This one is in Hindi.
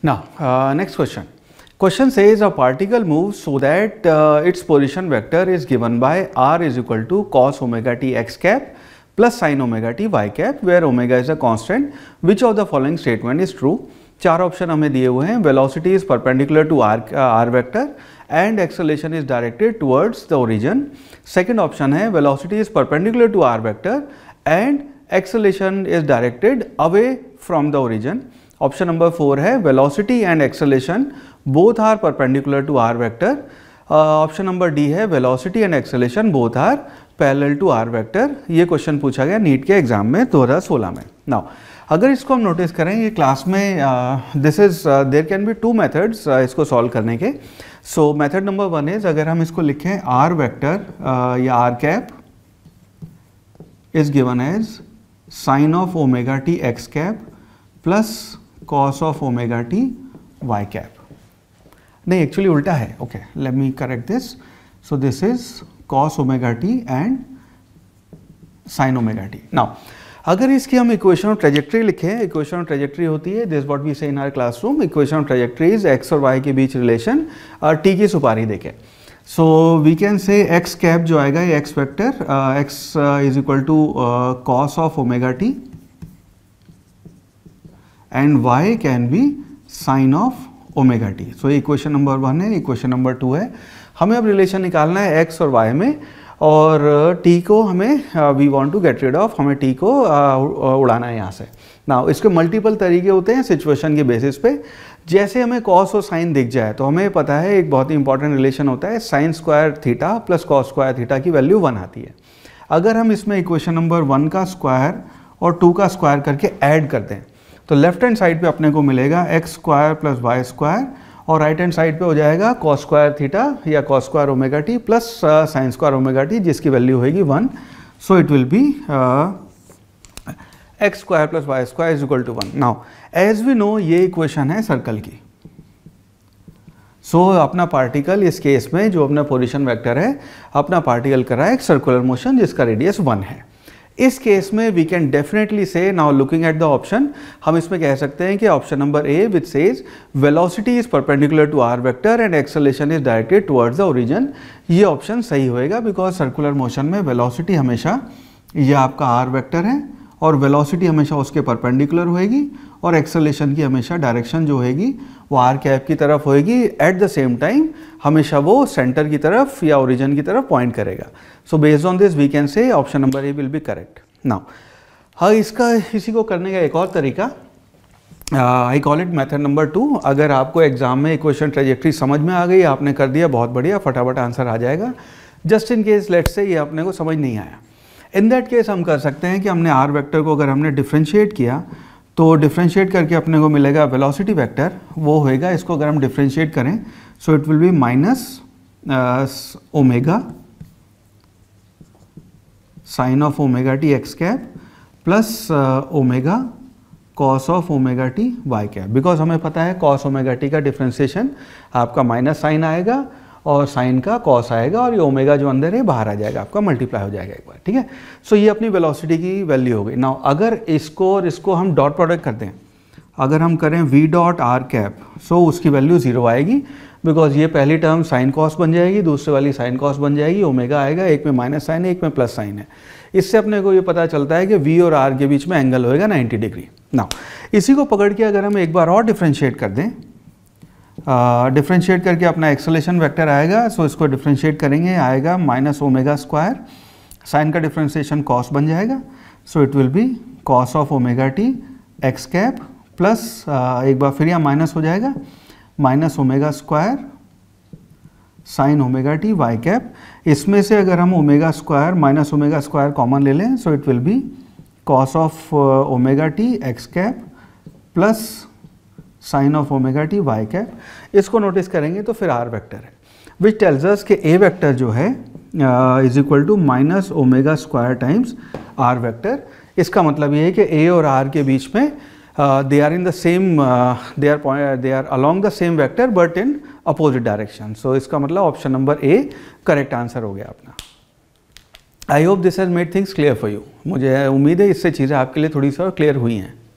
Now, uh, next question. Question says a particle moves so that uh, its position vector is given by r is equal to cos omega t x cap plus sin omega t y cap where omega is a constant. Which of the following statement is true? चार ऑप्शन हमें दिए हुए हैं velocity is perpendicular to r r vector and acceleration is directed towards the origin second option है velocity is perpendicular to r vector and acceleration is directed away from the origin option number four है velocity and acceleration both are perpendicular to r vector option number D है velocity and acceleration both are parallel to r vector ये क्वेश्चन पूछा गया नीट के एग्जाम में 2016 में नाउ अगर इसको हम नोटिस करें ये क्लास में this is there can be two methods इसको सॉल्व करने के so method number one is अगर हम इसको लिखें आर वेक्टर uh, या r cap is given as sine of omega t x cap plus cos of omega t y cap नहीं एक्चुअली उल्टा है okay let me correct this so this is cos omega t and sine omega t now अगर इसकी हम इक्वेशन ऑफ ट्रेजेक्ट्री लिखें इक्वेशन ऑफ ट्रेजेक्ट्री होती है this what we say in our classroom equation of trajectory is x और वाई के बीच रिलेशन और टी की सुपारी देखें so we can say x cap जो आएगा ये x vector x is equal to cos of omega t and y can be sine of omega t so ये क्वेश्चन नंबर वन है ये क्वेश्चन नंबर टू है हमें अब रिलेशन निकालना है एक्स और वाई में और टी uh, को हमें we want to get rid of हमें टी को uh, uh, उड़ाना है यहाँ से ना इसके मल्टीपल तरीके होते हैं सिचुएशन के बेसिस पे जैसे हमें कॉस और साइन दिख जाए तो हमें पता है एक बहुत ही इंपॉर्टेंट रिलेशन होता है sine square theta plus cos square theta की वैल्यू वन आती है अगर हम इसमें इक्वेशन नंबर वन का स्क्वायर और टू का स्क्वायर करके ऐड कर दें तो लेफ्ट हैंड साइड पे अपने को मिलेगा x square plus y square और राइट हैंड साइड पे हो जाएगा कॉस स्क्वायर थीटा या cos square omega t plus sine square omega t जिसकी वैल्यू होगी one so it will be x square plus y square is equal to one now as we know ये इक्वेशन है सर्कल की सो so, अपना पार्टिकल इस केस में जो अपना पोजिशन वैक्टर है अपना पार्टिकल कर रहा है एक सर्कुलर मोशन जिसका रेडियस वन है इस केस में we can definitely say now looking at the option हम इसमें कह सकते हैं कि option number A which says velocity is perpendicular to r vector and acceleration is directed towards the origin ये ऑप्शन सही होएगा बिकॉज सर्कुलर मोशन में वेलोसिटी हमेशा ये आपका आर वेक्टर है और वेलोसिटी हमेशा उसके परपेंडिकुलर होएगी और एक्सलेशन की हमेशा डायरेक्शन जो होगी वो आर कैप की तरफ होएगी एट द सेम टाइम हमेशा वो सेंटर की तरफ या ओरिजिन की तरफ पॉइंट करेगा so based on this we can say option number A will be correct now हाँ इसका इसी को करने का एक और तरीका I call it method number two अगर आपको एग्जाम में इक्वेशन ट्रेजेक्ट्री समझ में आ गई आपने कर दिया बहुत बढ़िया फटाफट आंसर आ जाएगा जस्ट इन केस लेट से ये अपने को समझ नहीं आया इन दैट केस हम कर सकते हैं कि हमने आर वेक्टर को अगर हमने डिफ्रेंशिएट किया तो डिफ्रेंशिएट करके अपने को मिलेगा वेलोसिटी वेक्टर वो होएगा इसको अगर हम डिफ्रेंशिएट करें so it will be minus omega sine of omega t x cap plus omega cos of omega t y cap because हमें पता है कॉस ओमेगा टी का डिफ्रेंशिएशन आपका माइनस साइन आएगा और साइन का कॉस आएगा और ये ओमेगा जो अंदर है बाहर आ जाएगा आपका मल्टीप्लाई हो जाएगा एक बार ठीक है सो ये अपनी वेलोसिटी की वैल्यू हो गई ना अगर इसको और इसको हम डॉट प्रोडक्ट कर दें अगर हम करें v dot r cap so उसकी वैल्यू ज़ीरो आएगी बिकॉज ये पहली टर्म साइन कॉस बन जाएगी दूसरे वाली साइन कॉस बन जाएगी ओमेगा आएगा एक में माइनस साइन है एक में प्लस साइन है इससे अपने को ये पता चलता है कि वी और आर के बीच में एंगल होएगा 90 डिग्री ना इसी को पकड़ के अगर हम एक बार और डिफ्रेंशिएट कर दें डिफ्रेंशिएट करके अपना एक्सलेशन वेक्टर आएगा सो इसको डिफ्रेंशिएट करेंगे आएगा माइनस ओमेगा स्क्वायर साइन का डिफ्रेंशिएशन कॉस बन जाएगा so it will be cos of omega t x cap plus एक बार फिर यहाँ माइनस हो जाएगा minus omega square sine omega t y cap इसमें से अगर हम omega square minus omega square common ले लें so it will be cos of omega t x cap plus sine of omega t y cap इसको नोटिस करेंगे तो फिर आर वैक्टर है विच टेल्स अस के ए वैक्टर जो है is equal to minus omega square times r vector इसका मतलब ये है कि ए और आर के बीच में they are in the same they are they are along the same vector but in opposite direction so इसका मतलब option number a correct answer हो गया अपना I hope this has made things clear for you मुझे उम्मीद है इससे चीज़ें आपके लिए थोड़ी सी और क्लियर हुई हैं